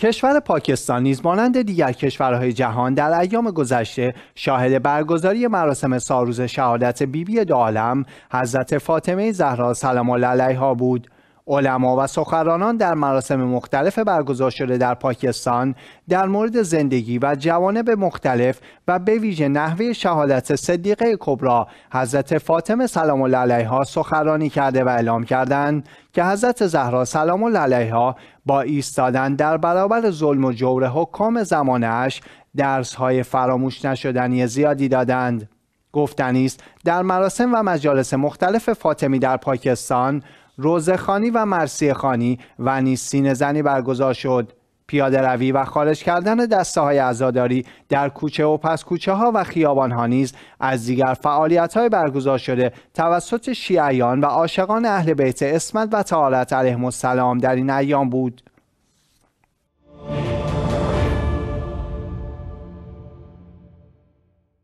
کشور پاکستان نیز مانند دیگر کشورهای جهان در ایام گذشته شاهد برگزاری مراسم سالروز شهادت بیبی دو حضرت فاطمه زهرا سلام الله علیها بود علما و سخرانان در مراسم مختلف برگزار شده در پاکستان در مورد زندگی و جوانب مختلف و به ویژه نحوه شهادت صدیقه کبرا حضرت فاطمه سلام الله علیها سخرانی کرده و اعلام کردند که حضرت زهرا سلام الله علیها با ایستادن در برابر ظلم و جور حکام زمانش درس های فراموش نشدنی زیادی دادند. گفتنی است در مراسم و مجالس مختلف فاطمی در پاکستان روزخانی و خانی و نیز زنی برگزار شد پیاده روی و خارج کردن دسته های ازاداری در کوچه و پس کوچه ها و خیابان ها نیز از دیگر فعالیت های برگزار شده توسط شیعیان و عاشقان اهل بیت اسمت و تعالت علیه السلام در این ایام بود